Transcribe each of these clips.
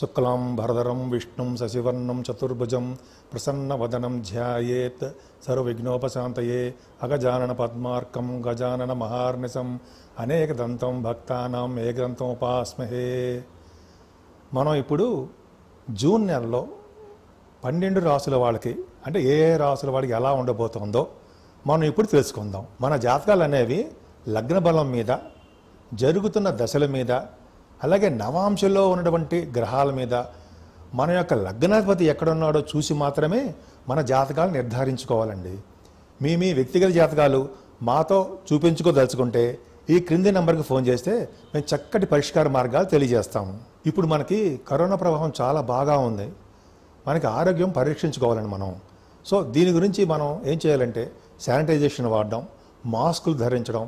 శశివర్ణం చతుర్భుజం ప్రసన్నవదనం विष्णुं సర్వ విఘ్నోపశాంతయే प्रसन्नवदनं పద్మార్కం सर्वविघ्नोपशान्तये अगजाननपद्मार्कं అనేక అనేకదంతం భక్తానం గ్రంథం ఉపాస్మహే మనం ఇప్పుడు జూన్ నెలలో పన్నెండు రాసుల వాళ్ళకి అంటే ఏ ఏ రాసుల వాళ్ళకి ఎలా ఉండబోతుందో మనం ఇప్పుడు తెలుసుకుందాం మన జాతకాలు అనేవి లగ్న బలం మీద జరుగుతున్న దశల మీద అలాగే నవాంశలో ఉన్నటువంటి గ్రహాల మీద మన యొక్క లగ్నాధిపతి ఎక్కడున్నాడో చూసి మాత్రమే మన జాతకాలు నిర్ధారించుకోవాలండి మీ మీ వ్యక్తిగత జాతకాలు మాతో చూపించుకోదలుచుకుంటే ఈ క్రింది నెంబర్కి ఫోన్ చేస్తే మేము చక్కటి పరిష్కార మార్గాలు తెలియజేస్తాము ఇప్పుడు మనకి కరోనా ప్రభావం చాలా బాగా ఉంది మనకి ఆరోగ్యం పరీక్షించుకోవాలండి మనం సో దీని గురించి మనం ఏం చేయాలంటే శానిటైజేషన్ వాడడం మాస్కులు ధరించడం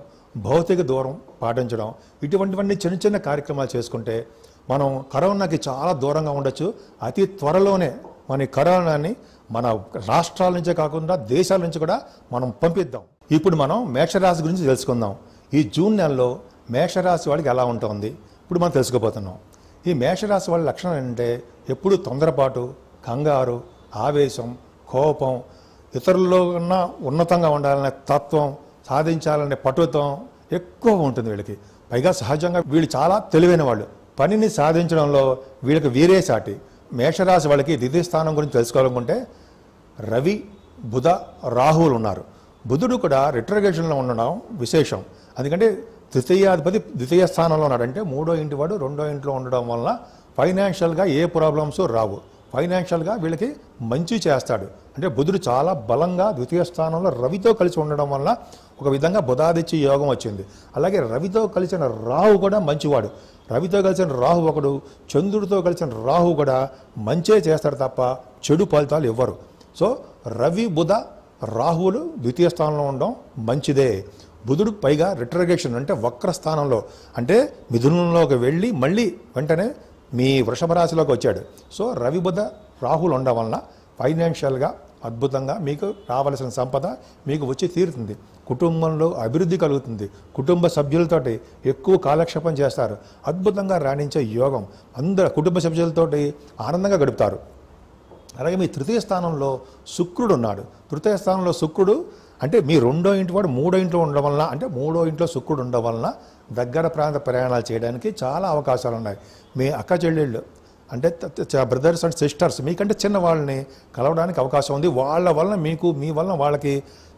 భౌతిక దూరం పాటించడం ఇటువంటివన్నీ చిన్న చిన్న కార్యక్రమాలు చేసుకుంటే మనం కరోనాకి చాలా దూరంగా ఉండొచ్చు అతి త్వరలోనే మన కరోనాని మన రాష్ట్రాల నుంచే కాకుండా దేశాల నుంచి కూడా మనం పంపిద్దాం ఇప్పుడు మనం మేషరాశి గురించి తెలుసుకుందాం ఈ జూన్ నెలలో మేషరాశి వాళ్ళకి ఎలా ఉంటుంది ఇప్పుడు మనం తెలుసుకోబోతున్నాం ఈ మేషరాశి వాళ్ళ లక్షణం ఏంటంటే ఎప్పుడు తొందరపాటు కంగారు ఆవేశం కోపం ఇతరుల్లో ఉన్న ఉన్నతంగా ఉండాలనే తత్వం సాధించాలనే పటుత్వం ఎక్కువ ఉంటుంది వీళ్ళకి పైగా సహజంగా వీళ్ళు చాలా తెలివైన వాళ్ళు పనిని సాధించడంలో వీళ్ళకి వీరే సాటి మేషరాశి వాళ్ళకి ద్వితీయ స్థానం గురించి తెలుసుకోవాలనుకుంటే రవి బుధ రాహువులు ఉన్నారు బుధుడు కూడా రిట్రగేషన్లో ఉండడం విశేషం ఎందుకంటే ద్వితీయాధిపతి ద్వితీయ స్థానంలో ఉన్నాడు అంటే మూడో ఇంటి వాడు రెండో ఇంట్లో ఉండడం వలన ఫైనాన్షియల్గా ఏ ప్రాబ్లమ్స్ రావు ఫైనాన్షియల్గా వీళ్ళకి మంచి చేస్తాడు అంటే బుధుడు చాలా బలంగా ద్వితీయ స్థానంలో రవితో కలిసి ఉండడం వల్ల ఒక విధంగా బుధాదిత్య యోగం వచ్చింది అలాగే రవితో కలిసిన రాహు కూడా మంచివాడు రవితో కలిసిన రాహు ఒకడు చంద్రుడితో కలిసిన రాహు కూడా మంచే చేస్తాడు తప్ప చెడు ఫలితాలు ఇవ్వరు సో రవి బుధ రాహువులు ద్వితీయ స్థానంలో ఉండడం మంచిదే బుధుడు పైగా రిట్రగేషన్ అంటే వక్ర స్థానంలో అంటే మిథునంలోకి వెళ్ళి మళ్ళీ వెంటనే మీ వృషభ రాశిలోకి వచ్చాడు సో రవి బుధ రాహులు ఉండడం వలన ఫైనాన్షియల్గా అద్భుతంగా మీకు రావాల్సిన సంపద మీకు వచ్చి తీరుతుంది కుటుంబంలో అభివృద్ధి కలుగుతుంది కుటుంబ సభ్యులతోటి ఎక్కువ కాలక్షేపం చేస్తారు అద్భుతంగా రాణించే యోగం అందరు కుటుంబ సభ్యులతోటి ఆనందంగా గడుపుతారు అలాగే మీ తృతీయ స్థానంలో శుక్రుడు ఉన్నాడు తృతీయ స్థానంలో శుక్రుడు అంటే మీ రెండో ఇంటి వాడు మూడో ఇంట్లో ఉండడం వలన అంటే మూడో ఇంట్లో శుక్రుడు ఉండడం వలన దగ్గర ప్రాంత ప్రయాణాలు చేయడానికి చాలా అవకాశాలు ఉన్నాయి మీ అక్క చెల్లెళ్ళు అంటే బ్రదర్స్ అండ్ సిస్టర్స్ మీకంటే చిన్న వాళ్ళని కలవడానికి అవకాశం ఉంది వాళ్ళ వలన మీకు మీ వలన వాళ్ళకి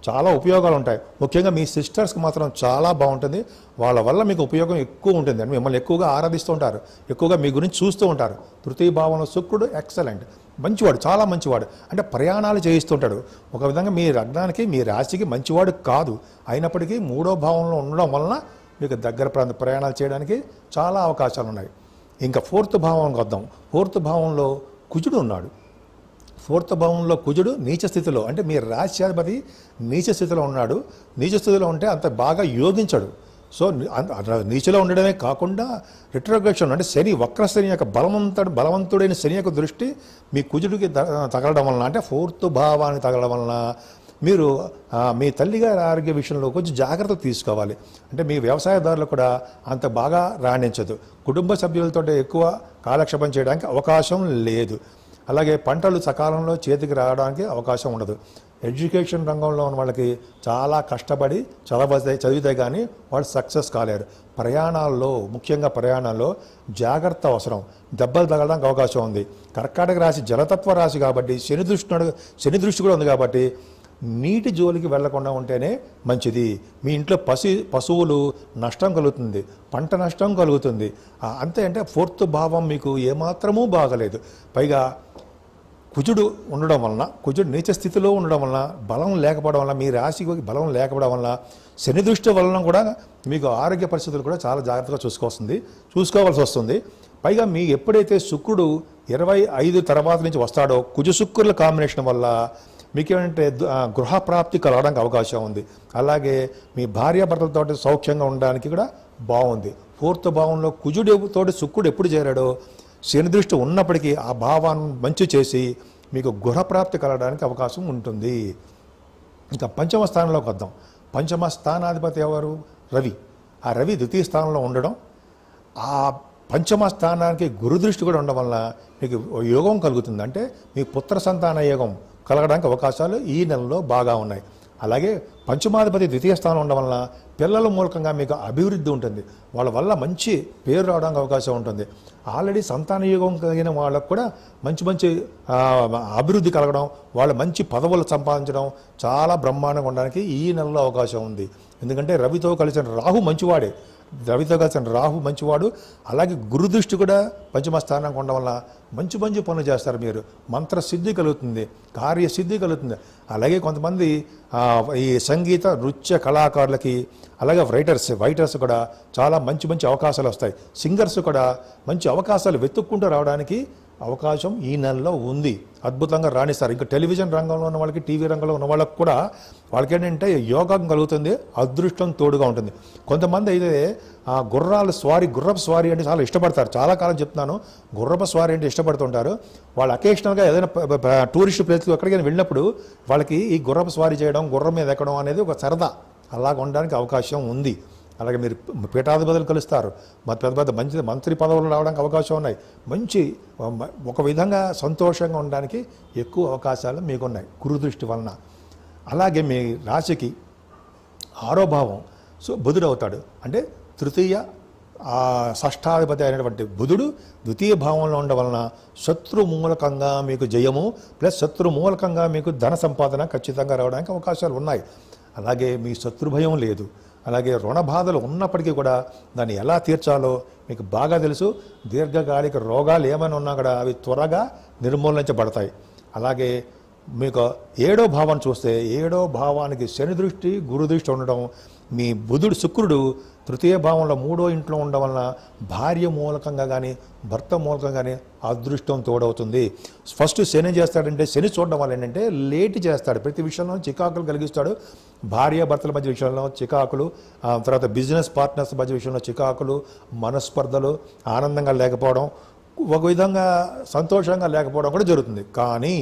చాలా ఉపయోగాలు ఉంటాయి ముఖ్యంగా మీ సిస్టర్స్కి మాత్రం చాలా బాగుంటుంది వాళ్ళ వల్ల మీకు ఉపయోగం ఎక్కువ ఉంటుంది అని మిమ్మల్ని ఎక్కువగా ఆరాధిస్తూ ఉంటారు ఎక్కువగా మీ గురించి చూస్తూ ఉంటారు తృతీయ భావంలో శుక్రుడు ఎక్సలెంట్ మంచివాడు చాలా మంచివాడు అంటే ప్రయాణాలు చేయిస్తుంటాడు ఒక విధంగా మీ రగ్నానికి మీ రాశికి మంచివాడు కాదు అయినప్పటికీ మూడో భావంలో ఉండడం వలన మీకు దగ్గర ప్రాంత ప్రయాణాలు చేయడానికి చాలా అవకాశాలు ఉన్నాయి ఇంకా ఫోర్త్ భావానికి వద్దాం ఫోర్త్ భావంలో కుజుడు ఉన్నాడు ఫోర్త్ భావంలో కుజుడు నీచ స్థితిలో అంటే మీ రాజ్యాధిపతి నీచ స్థితిలో ఉన్నాడు నీచ స్థితిలో ఉంటే అంత బాగా యోగించడు సో నీచలో ఉండడమే కాకుండా రిట్రోగ్రేషన్ అంటే శని వక్రశని యొక్క బలవంతుడు బలవంతుడైన శని యొక్క దృష్టి మీ కుజుడికి తగలడం వలన అంటే ఫోర్త్ భావాన్ని తగలడం వలన మీరు మీ తల్లిగారి ఆరోగ్య విషయంలో కొంచెం జాగ్రత్త తీసుకోవాలి అంటే మీ వ్యవసాయదారులు కూడా అంత బాగా రాణించదు కుటుంబ సభ్యులతో ఎక్కువ కాలక్షేపం చేయడానికి అవకాశం లేదు అలాగే పంటలు సకాలంలో చేతికి రావడానికి అవకాశం ఉండదు ఎడ్యుకేషన్ రంగంలో ఉన్న వాళ్ళకి చాలా కష్టపడి చదవతే చదివితే కానీ వాళ్ళు సక్సెస్ కాలేరు ప్రయాణాల్లో ముఖ్యంగా ప్రయాణాల్లో జాగ్రత్త అవసరం దెబ్బలు తగలడానికి అవకాశం ఉంది కర్కాటక రాశి జలతత్వ రాశి కాబట్టి శని దృష్టి శని దృష్టి కూడా ఉంది కాబట్టి నీటి జోలికి వెళ్లకుండా ఉంటేనే మంచిది మీ ఇంట్లో పశు పశువులు నష్టం కలుగుతుంది పంట నష్టం కలుగుతుంది అంతే అంటే ఫోర్త్ భావం మీకు ఏమాత్రమూ బాగలేదు పైగా కుజుడు ఉండడం వలన కుజుడు నీచ స్థితిలో ఉండడం వలన బలం లేకపోవడం వలన మీ రాశికి బలం లేకపోవడం వలన శని దృష్టి వలన కూడా మీకు ఆరోగ్య పరిస్థితులు కూడా చాలా జాగ్రత్తగా చూసుకోవాల్సింది చూసుకోవాల్సి వస్తుంది పైగా మీ ఎప్పుడైతే శుక్రుడు ఇరవై ఐదు తర్వాత నుంచి వస్తాడో కుజ శుక్రుల కాంబినేషన్ వల్ల మీకేమంటే గృహప్రాప్తి కలగడానికి అవకాశం ఉంది అలాగే మీ భార్యాభర్తలతోటి సౌఖ్యంగా ఉండడానికి కూడా బాగుంది పూర్త భావంలో కుజుడు తోటి శుక్కుడు ఎప్పుడు చేరాడో శని దృష్టి ఉన్నప్పటికీ ఆ భావాన్ని మంచి చేసి మీకు గృహప్రాప్తి కలగడానికి అవకాశం ఉంటుంది ఇంకా పంచమ స్థానంలోకి వద్దాం పంచమ స్థానాధిపతి ఎవరు రవి ఆ రవి ద్వితీయ స్థానంలో ఉండడం ఆ పంచమ స్థానానికి గురుదృష్టి కూడా ఉండడం వల్ల మీకు యోగం కలుగుతుంది అంటే మీ పుత్ర సంతాన యోగం కలగడానికి అవకాశాలు ఈ నెలలో బాగా ఉన్నాయి అలాగే పంచమాధిపతి ద్వితీయ స్థానం ఉండడం వల్ల పిల్లల మూలకంగా మీకు అభివృద్ధి ఉంటుంది వాళ్ళ వల్ల మంచి పేరు రావడానికి అవకాశం ఉంటుంది ఆల్రెడీ సంతాన యోగం కలిగిన వాళ్ళకు కూడా మంచి మంచి అభివృద్ధి కలగడం వాళ్ళు మంచి పదవులు సంపాదించడం చాలా బ్రహ్మాండంగా ఉండడానికి ఈ నెలలో అవకాశం ఉంది ఎందుకంటే రవితో కలిసిన రాహు మంచివాడే రవితో కలిసిన రాహు మంచివాడు అలాగే గురుదృష్టి కూడా పంచమ స్థానంగా ఉండడం వల్ల మంచి మంచి పనులు చేస్తారు మీరు మంత్రసిద్ధి కలుగుతుంది కార్యసిద్ధి కలుగుతుంది అలాగే కొంతమంది ఈ సంగీత నృత్య కళాకారులకి అలాగే రైటర్స్ రైటర్స్ కూడా చాలా మంచి మంచి అవకాశాలు వస్తాయి సింగర్స్ కూడా మంచి అవకాశాలు వెతుక్కుంటూ రావడానికి అవకాశం ఈ నెలలో ఉంది అద్భుతంగా రాణిస్తారు ఇంకా టెలివిజన్ రంగంలో ఉన్న వాళ్ళకి టీవీ రంగంలో ఉన్న వాళ్ళకి కూడా వాళ్ళకేంటంటే యోగం కలుగుతుంది అదృష్టం తోడుగా ఉంటుంది కొంతమంది అయితే ఆ గుర్రాల స్వారీ గుర్రపు స్వారీ అంటే చాలా ఇష్టపడతారు చాలా కాలం చెప్తున్నాను గుర్రపు స్వారీ అంటే ఇష్టపడుతుంటారు వాళ్ళు అకేషనల్గా ఏదైనా టూరిస్ట్ ప్లేస్కి ఎక్కడికైనా వెళ్ళినప్పుడు వాళ్ళకి ఈ గుర్రపు స్వారీ చేయడం గుర్రం మీద ఎక్కడం అనేది ఒక సరదా అలాగ ఉండడానికి అవకాశం ఉంది అలాగే మీరు పీఠాధిపతులు కలుస్తారు మా పెద్ద పెద్ద మంచి మంత్రి పదవులు రావడానికి అవకాశం ఉన్నాయి మంచి ఒక విధంగా సంతోషంగా ఉండడానికి ఎక్కువ అవకాశాలు మీకున్నాయి గురుదృష్టి వలన అలాగే మీ రాశికి ఆరోభావం సో బుధుడు అవుతాడు అంటే తృతీయ షష్టాధిపతి అయినటువంటి బుధుడు ద్వితీయ భావంలో ఉండడం వలన శత్రు మూలకంగా మీకు జయము ప్లస్ శత్రు మూలకంగా మీకు ధన సంపాదన ఖచ్చితంగా రావడానికి అవకాశాలు ఉన్నాయి అలాగే మీ శత్రుభయం లేదు అలాగే రుణ బాధలు ఉన్నప్పటికీ కూడా దాన్ని ఎలా తీర్చాలో మీకు బాగా తెలుసు దీర్ఘకాలిక రోగాలు ఏమైనా ఉన్నా కూడా అవి త్వరగా నిర్మూలించబడతాయి అలాగే మీకు ఏడో భావాన్ని చూస్తే ఏడో భావానికి శని దృష్టి గురు దృష్టి ఉండడం మీ బుధుడు శుక్రుడు తృతీయ భావంలో మూడో ఇంట్లో ఉండడం వలన భార్య మూలకంగా కానీ భర్త మూలకంగా కానీ అదృష్టం తోడవుతుంది ఫస్ట్ శని చేస్తాడంటే శని చూడడం వల్ల ఏంటంటే లేట్ చేస్తాడు ప్రతి విషయంలో చికాకులు కలిగిస్తాడు భార్య భర్తల మధ్య విషయంలో చికాకులు తర్వాత బిజినెస్ పార్ట్నర్స్ మధ్య విషయంలో చికాకులు మనస్పర్ధలు ఆనందంగా లేకపోవడం ఒక విధంగా సంతోషంగా లేకపోవడం కూడా జరుగుతుంది కానీ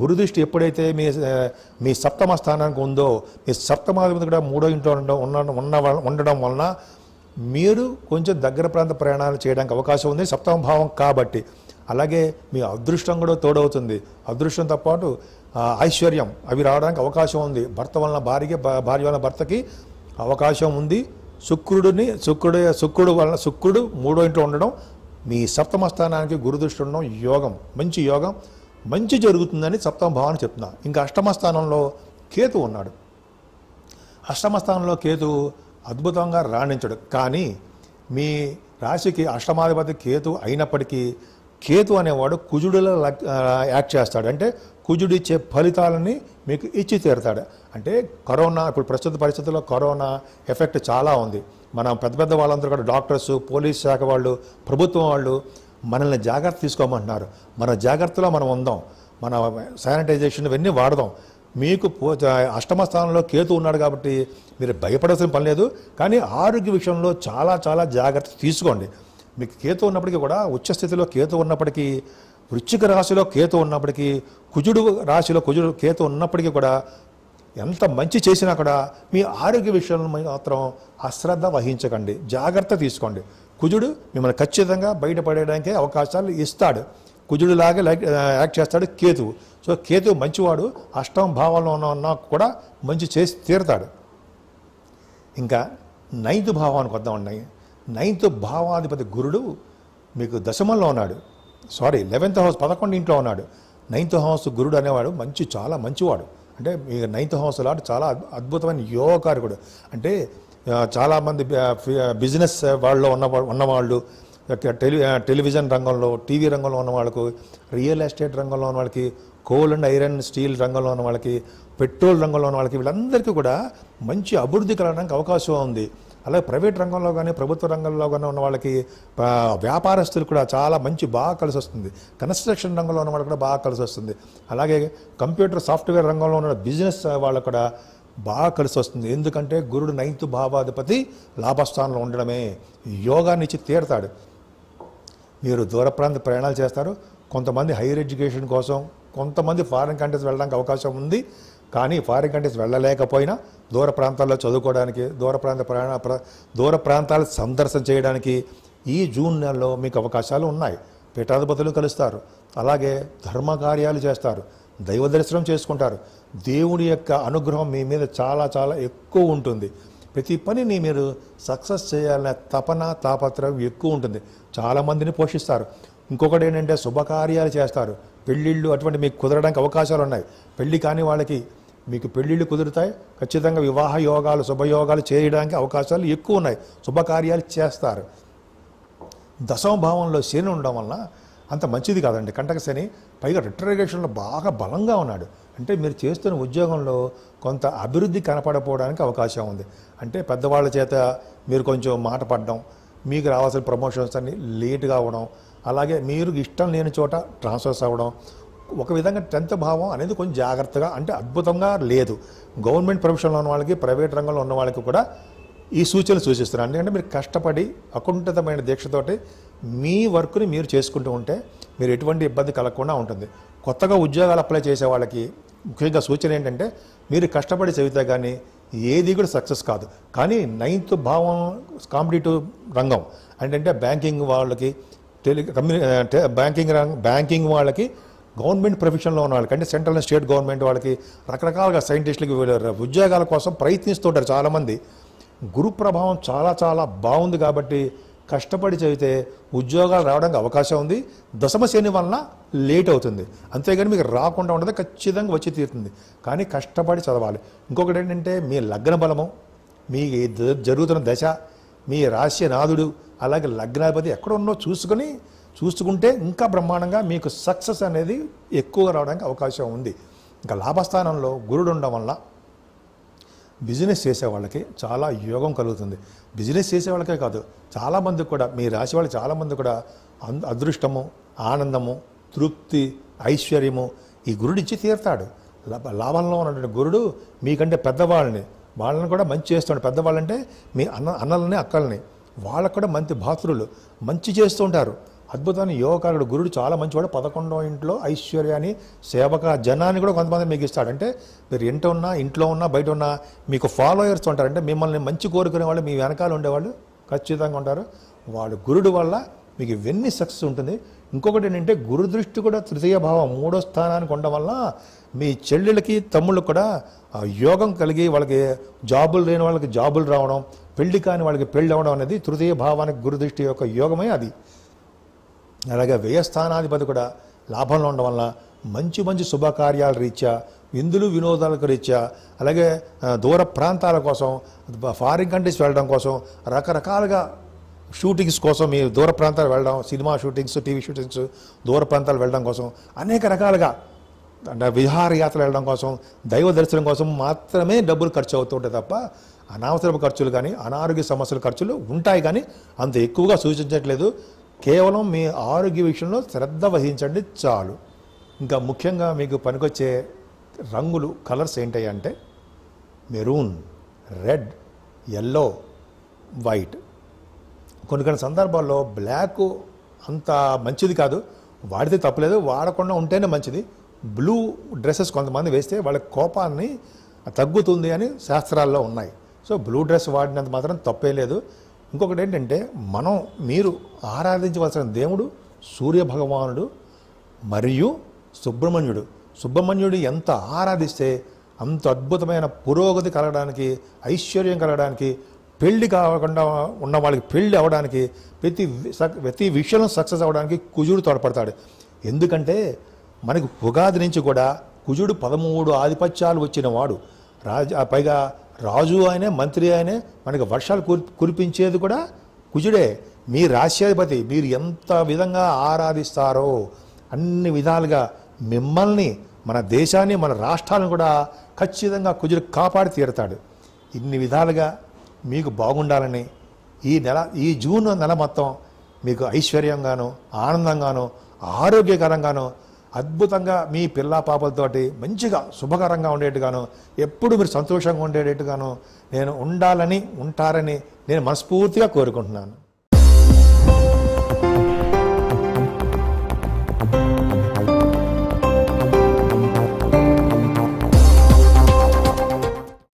గురుదృష్టి ఎప్పుడైతే మీ మీ సప్తమ స్థానానికి ఉందో మీ సప్తమాధిపతి కూడా మూడో ఇంట్లో ఉండడం ఉన్న ఉండడం వలన మీరు కొంచెం దగ్గర ప్రాంత ప్రయాణాలు చేయడానికి అవకాశం ఉంది సప్తమ భావం కాబట్టి అలాగే మీ అదృష్టం కూడా తోడవుతుంది అదృష్టంతో పాటు ఐశ్వర్యం అవి రావడానికి అవకాశం ఉంది భర్త వలన భార్యకి భార్య వలన భర్తకి అవకాశం ఉంది శుక్రుడిని శుక్రుడు శుక్రుడు వలన శుక్రుడు మూడో ఇంట్లో ఉండడం మీ సప్తమ స్థానానికి గురుదృష్టి ఉండడం యోగం మంచి యోగం మంచి జరుగుతుందని సప్తమ భావాన్ని చెప్తున్నా ఇంకా అష్టమ స్థానంలో కేతు ఉన్నాడు అష్టమ స్థానంలో కేతు అద్భుతంగా రాణించడు కానీ మీ రాశికి అష్టమాధిపతి కేతు అయినప్పటికీ కేతు అనేవాడు కుజుడిలా యాక్ట్ చేస్తాడు అంటే కుజుడు ఇచ్చే ఫలితాలని మీకు ఇచ్చి తీరుతాడు అంటే కరోనా ఇప్పుడు ప్రస్తుత పరిస్థితుల్లో కరోనా ఎఫెక్ట్ చాలా ఉంది మనం పెద్ద పెద్ద వాళ్ళందరూ కూడా డాక్టర్స్ పోలీస్ శాఖ వాళ్ళు ప్రభుత్వం వాళ్ళు మనల్ని జాగ్రత్త తీసుకోమంటున్నారు మన జాగ్రత్తలో మనం ఉందాం మన శానిటైజేషన్ ఇవన్నీ వాడదాం మీకు అష్టమ స్థానంలో కేతు ఉన్నాడు కాబట్టి మీరు భయపడాల్సిన పని లేదు కానీ ఆరోగ్య విషయంలో చాలా చాలా జాగ్రత్త తీసుకోండి మీకు కేతు ఉన్నప్పటికీ కూడా ఉచ్చ స్థితిలో కేతు ఉన్నప్పటికీ వృచ్చిక రాశిలో కేతు ఉన్నప్పటికీ కుజుడు రాశిలో కుజుడు కేతు ఉన్నప్పటికీ కూడా ఎంత మంచి చేసినా కూడా మీ ఆరోగ్య విషయంలో మాత్రం అశ్రద్ధ వహించకండి జాగ్రత్త తీసుకోండి కుజుడు మిమ్మల్ని ఖచ్చితంగా బయటపడేయడానికి అవకాశాలు ఇస్తాడు కుజుడిలాగే యాక్ట్ చేస్తాడు కేతు సో కేతు మంచివాడు అష్టం భావంలో ఉన్న కూడా మంచి చేసి తీరుతాడు ఇంకా నైన్త్ భావానికి వద్దాం ఉన్నాయి నైన్త్ భావాధిపతి గురుడు మీకు దశమంలో ఉన్నాడు సారీ లెవెన్త్ హౌస్ పదకొండు ఇంట్లో ఉన్నాడు నైన్త్ హౌస్ గురుడు అనేవాడు మంచి చాలా మంచివాడు అంటే మీ నైన్త్ హౌస్ లాంటి చాలా అద్భుతమైన యోగకారకుడు అంటే చాలామంది బిజినెస్ వాళ్ళలో ఉన్న ఉన్నవాళ్ళు టెలి టెలివిజన్ రంగంలో టీవీ రంగంలో ఉన్న వాళ్ళకు రియల్ ఎస్టేట్ రంగంలో ఉన్న వాళ్ళకి కోల్ అండ్ ఐరన్ స్టీల్ రంగంలో ఉన్న వాళ్ళకి పెట్రోల్ రంగంలో ఉన్న వాళ్ళకి వీళ్ళందరికీ కూడా మంచి అభివృద్ధి కలగడానికి అవకాశం ఉంది అలాగే ప్రైవేట్ రంగంలో కానీ ప్రభుత్వ రంగంలో కానీ ఉన్న వాళ్ళకి వ్యాపారస్తులు కూడా చాలా మంచి బాగా కలిసి వస్తుంది కన్స్ట్రక్షన్ రంగంలో ఉన్న వాళ్ళు కూడా బాగా కలిసి వస్తుంది అలాగే కంప్యూటర్ సాఫ్ట్వేర్ రంగంలో ఉన్న బిజినెస్ వాళ్ళకు కూడా బాగా కలిసి వస్తుంది ఎందుకంటే గురుడు నైన్త్ భావాధిపతి లాభస్థానంలో ఉండడమే యోగాన్ని ఇచ్చి తీరతాడు మీరు దూర ప్రాంత ప్రయాణాలు చేస్తారు కొంతమంది హైయర్ ఎడ్యుకేషన్ కోసం కొంతమంది ఫారిన్ కంట్రీస్ వెళ్ళడానికి అవకాశం ఉంది కానీ ఫారిన్ కంట్రీస్ వెళ్ళలేకపోయినా దూర ప్రాంతాల్లో చదువుకోవడానికి దూర ప్రాంత ప్రయాణ దూర ప్రాంతాలు సందర్శన చేయడానికి ఈ జూన్ నెలలో మీకు అవకాశాలు ఉన్నాయి పీఠాధిపతులు కలుస్తారు అలాగే ధర్మకార్యాలు చేస్తారు దైవ దర్శనం చేసుకుంటారు దేవుడి యొక్క అనుగ్రహం మీ మీద చాలా చాలా ఎక్కువ ఉంటుంది ప్రతి పనిని మీరు సక్సెస్ చేయాలనే తపన తాపత్రయం ఎక్కువ ఉంటుంది చాలామందిని పోషిస్తారు ఇంకొకటి ఏంటంటే శుభకార్యాలు చేస్తారు పెళ్ళిళ్ళు అటువంటి మీకు కుదరడానికి అవకాశాలు ఉన్నాయి పెళ్ళి కాని వాళ్ళకి మీకు పెళ్ళిళ్ళు కుదురుతాయి ఖచ్చితంగా వివాహ యోగాలు శుభయోగాలు చేయడానికి అవకాశాలు ఎక్కువ ఉన్నాయి శుభకార్యాలు చేస్తారు దశమ భావంలో శని ఉండడం వలన అంత మంచిది కాదండి కంటక శని పైగా రిట్రగేషన్లో బాగా బలంగా ఉన్నాడు అంటే మీరు చేస్తున్న ఉద్యోగంలో కొంత అభివృద్ధి కనపడపోవడానికి అవకాశం ఉంది అంటే పెద్దవాళ్ళ చేత మీరు కొంచెం మాట పడడం మీకు రావాల్సిన ప్రమోషన్స్ అన్నీ లేట్గా అవ్వడం అలాగే మీరు ఇష్టం లేని చోట ట్రాన్స్ఫర్స్ అవ్వడం ఒక విధంగా టెన్త్ భావం అనేది కొంచెం జాగ్రత్తగా అంటే అద్భుతంగా లేదు గవర్నమెంట్ ప్రొఫెషన్లో ఉన్న వాళ్ళకి ప్రైవేట్ రంగంలో ఉన్న వాళ్ళకి కూడా ఈ సూచనలు సూచిస్తున్నారు ఎందుకంటే మీరు కష్టపడి అకుంఠితమైన దీక్షతోటి మీ వర్క్ని మీరు చేసుకుంటూ ఉంటే మీరు ఎటువంటి ఇబ్బంది కలగకుండా ఉంటుంది కొత్తగా ఉద్యోగాలు అప్లై చేసే వాళ్ళకి ముఖ్యంగా సూచన ఏంటంటే మీరు కష్టపడి చదివితే కానీ ఏది కూడా సక్సెస్ కాదు కానీ నైన్త్ భావం కాంపిటేటివ్ రంగం అంటే బ్యాంకింగ్ వాళ్ళకి టెలి కమ్యూని బ్యాంకింగ్ రంగ బ్యాంకింగ్ వాళ్ళకి గవర్నమెంట్ ప్రొఫెషన్లో ఉన్న వాళ్ళకి అంటే సెంట్రల్ అండ్ స్టేట్ గవర్నమెంట్ వాళ్ళకి రకరకాలుగా సైంటిస్టులకు ఉద్యోగాల కోసం ప్రయత్నిస్తుంటారు చాలామంది గురు ప్రభావం చాలా చాలా బాగుంది కాబట్టి కష్టపడి చదివితే ఉద్యోగాలు రావడానికి అవకాశం ఉంది దశమ శని వలన లేట్ అవుతుంది అంతేగాని మీకు రాకుండా ఉండదు ఖచ్చితంగా వచ్చి తీరుతుంది కానీ కష్టపడి చదవాలి ఇంకొకటి ఏంటంటే మీ లగ్న బలము మీ జరుగుతున్న దశ మీ రాశి నాదుడు అలాగే లగ్నాధిపతి ఎక్కడ ఉన్నో చూసుకొని చూసుకుంటే ఇంకా బ్రహ్మాండంగా మీకు సక్సెస్ అనేది ఎక్కువగా రావడానికి అవకాశం ఉంది ఇంకా లాభస్థానంలో గురుడు ఉండడం వల్ల బిజినెస్ చేసే వాళ్ళకి చాలా యోగం కలుగుతుంది బిజినెస్ చేసే వాళ్ళకే కాదు చాలామంది కూడా మీ రాశి వాళ్ళు చాలామంది కూడా అదృష్టము ఆనందము తృప్తి ఐశ్వర్యము ఈ గురుడు ఇచ్చి తీరుతాడు లాభంలో ఉన్నటువంటి గురుడు మీకంటే పెద్దవాళ్ళని వాళ్ళని కూడా మంచి చేస్తాడు పెద్దవాళ్ళంటే మీ అన్న అన్నలని అక్కల్ని వాళ్ళకు కూడా మంచి భాతృలు మంచి చేస్తూ ఉంటారు అద్భుతమైన యోగకారుడు గురుడు చాలా మంచివాడు పదకొండో ఇంట్లో ఐశ్వర్యాన్ని సేవక జనాన్ని కూడా కొంతమంది మీకు ఇస్తాడంటే మీరు ఇంట ఉన్నా ఇంట్లో ఉన్నా బయట ఉన్నా మీకు ఫాలోయర్స్ ఉంటారంటే మిమ్మల్ని మంచి కోరుకునే వాళ్ళు మీ వెనకాల ఉండేవాళ్ళు ఖచ్చితంగా ఉంటారు వాడు గురుడు వల్ల మీకు ఇవన్నీ సక్సెస్ ఉంటుంది ఇంకొకటి ఏంటంటే గురుదృష్టి కూడా తృతీయ భావం మూడో స్థానానికి ఉండడం వల్ల మీ చెల్లెళ్ళకి తమ్ముళ్ళకి కూడా ఆ యోగం కలిగి వాళ్ళకి జాబులు లేని వాళ్ళకి జాబులు రావడం పెళ్లి కాని వాళ్ళకి పెళ్ళి అవ్వడం అనేది తృతీయ భావానికి గురుదృష్టి యొక్క యోగమే అది అలాగే వ్యయస్థానాధిపతి కూడా లాభంలో ఉండడం వల్ల మంచి మంచి శుభకార్యాల రీత్యా విందులు వినోదాలకు రీత్యా అలాగే దూర ప్రాంతాల కోసం ఫారిన్ కంట్రీస్ వెళ్ళడం కోసం రకరకాలుగా షూటింగ్స్ కోసం మీ దూర ప్రాంతాలు వెళ్ళడం సినిమా షూటింగ్స్ టీవీ షూటింగ్స్ దూర ప్రాంతాలు వెళ్ళడం కోసం అనేక రకాలుగా అంటే విహారయాత్రలు వెళ్ళడం కోసం దైవ దర్శనం కోసం మాత్రమే డబ్బులు ఖర్చు అవుతుంటాయి తప్ప అనవసరపు ఖర్చులు కానీ అనారోగ్య సమస్యల ఖర్చులు ఉంటాయి కానీ అంత ఎక్కువగా సూచించట్లేదు కేవలం మీ ఆరోగ్య విషయంలో శ్రద్ధ వహించండి చాలు ఇంకా ముఖ్యంగా మీకు పనికొచ్చే రంగులు కలర్స్ ఏంటాయి అంటే మెరూన్ రెడ్ ఎల్లో వైట్ కొన్ని కొన్ని సందర్భాల్లో బ్లాక్ అంత మంచిది కాదు వాడితే తప్పలేదు వాడకుండా ఉంటేనే మంచిది బ్లూ డ్రెస్సెస్ కొంతమంది వేస్తే వాళ్ళ కోపాన్ని తగ్గుతుంది అని శాస్త్రాల్లో ఉన్నాయి సో బ్లూ డ్రెస్ వాడినంత మాత్రం తప్పే లేదు ఇంకొకటి ఏంటంటే మనం మీరు ఆరాధించవలసిన దేవుడు సూర్య భగవానుడు మరియు సుబ్రహ్మణ్యుడు సుబ్రహ్మణ్యుడు ఎంత ఆరాధిస్తే అంత అద్భుతమైన పురోగతి కలగడానికి ఐశ్వర్యం కలగడానికి పెళ్లి కాకుండా ఉన్న వాళ్ళకి పెళ్లి అవ్వడానికి ప్రతి ప్రతి విషయంలో సక్సెస్ అవ్వడానికి కుజుడు తోడ్పడతాడు ఎందుకంటే మనకి ఉగాది నుంచి కూడా కుజుడు పదమూడు ఆధిపత్యాలు వచ్చిన వాడు రాజ పైగా రాజు ఆయనే మంత్రి ఆయనే మనకి వర్షాలు కురి కురిపించేది కూడా కుజుడే మీ రాష్ట్రాధిపతి మీరు ఎంత విధంగా ఆరాధిస్తారో అన్ని విధాలుగా మిమ్మల్ని మన దేశాన్ని మన రాష్ట్రాలను కూడా ఖచ్చితంగా కుజుడు కాపాడి తీరుతాడు ఇన్ని విధాలుగా మీకు బాగుండాలని ఈ నెల ఈ జూన్ నెల మొత్తం మీకు ఐశ్వర్యంగాను ఆనందంగాను ఆరోగ్యకరంగాను అద్భుతంగా మీ పిల్ల పాపలతోటి మంచిగా శుభకరంగా ఉండేట్టుగాను ఎప్పుడు మీరు సంతోషంగా ఉండేటట్టుగాను నేను ఉండాలని ఉంటారని నేను మనస్ఫూర్తిగా కోరుకుంటున్నాను